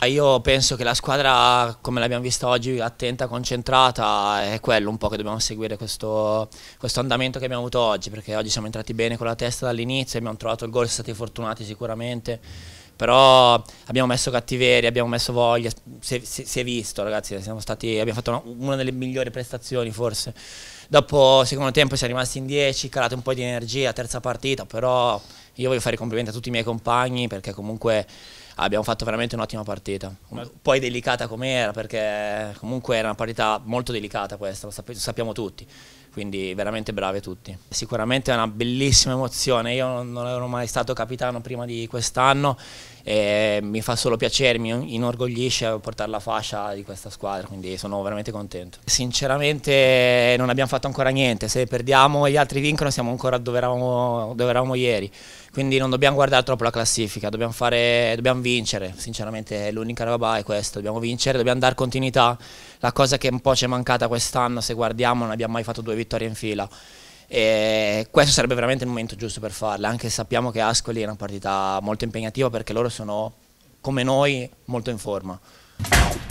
Ah, io penso che la squadra, come l'abbiamo vista oggi, attenta, concentrata, è quello un po' che dobbiamo seguire questo, questo andamento che abbiamo avuto oggi, perché oggi siamo entrati bene con la testa dall'inizio, abbiamo trovato il gol, siamo stati fortunati sicuramente, però abbiamo messo cattiveria, abbiamo messo voglia, si, si, si è visto ragazzi, stati, abbiamo fatto una, una, delle migliori prestazioni forse. Dopo il secondo tempo siamo rimasti in 10, calate un po' di energia, terza partita, però io voglio fare i complimenti a tutti i miei compagni perché comunque abbiamo fatto veramente un'ottima partita. Ma... Poi delicata com'era, perché comunque era una partita molto delicata questa, lo sappiamo tutti quindi veramente bravi tutti. Sicuramente è una bellissima emozione, io non, non ero mai stato capitano prima di quest'anno e mi fa solo piacere, mi inorgoglisce portare la fascia di questa squadra, quindi sono veramente contento. Sinceramente non abbiamo fatto ancora niente, se perdiamo e gli altri vincono siamo ancora dove eravamo, dove eravamo ieri, quindi non dobbiamo guardare troppo la classifica, dobbiamo, fare, dobbiamo vincere, sinceramente l'unica roba è questa, dobbiamo vincere, dobbiamo dare continuità, la cosa che un po' ci è mancata quest'anno, se guardiamo non abbiamo mai fatto due vittorie vittorie in fila. E questo sarebbe veramente il momento giusto per farla, anche se sappiamo che Ascoli è una partita molto impegnativa perché loro sono, come noi, molto in forma.